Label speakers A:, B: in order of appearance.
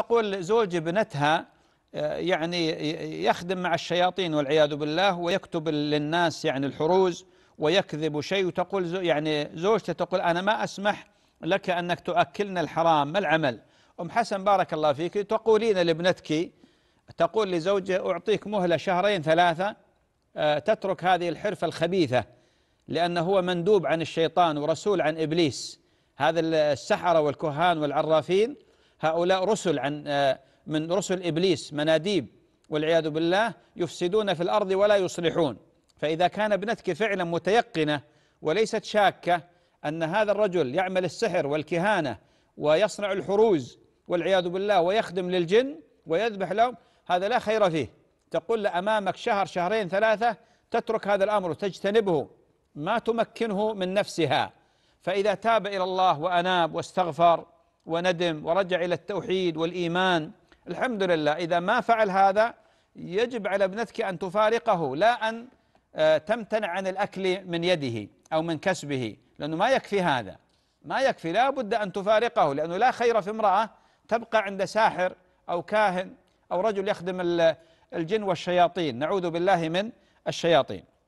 A: تقول زوج ابنتها آه، يعني يخدم مع الشياطين والعياذ بالله ويكتب للناس يعني الحروز ويكذب شيء وتقول يعني زوجته تقول أنا ما أسمح لك أنك تؤكلنا الحرام ما العمل أم حسن بارك الله فيك تقولين لابنتك تقول لزوجه أعطيك مهلة شهرين ثلاثة آه، تترك هذه الحرفة الخبيثة لأنه هو مندوب عن الشيطان ورسول عن إبليس هذا السحرة والكهان والعرافين هؤلاء رسل عن آه، من رسل إبليس مناديب والعياذ بالله يفسدون في الأرض ولا يصلحون فإذا كان ابنتك فعلا متيقنة وليست شاكة أن هذا الرجل يعمل السحر والكهانة ويصنع الحروز والعياذ بالله ويخدم للجن ويذبح لهم هذا لا خير فيه تقول أمامك شهر شهرين ثلاثة تترك هذا الأمر وتجتنبه ما تمكنه من نفسها فإذا تاب إلى الله وأناب واستغفر وندم ورجع إلى التوحيد والإيمان الحمد لله إذا ما فعل هذا يجب على ابنتك أن تفارقه لا أن آه، تمتنع عن الأكل من يده أو من كسبه لأنه ما يكفي هذا ما يكفي لا بد أن تفارقه لأنه لا خير في امرأة تبقى عند ساحر أو كاهن أو رجل يخدم الجن والشياطين نعوذ بالله من الشياطين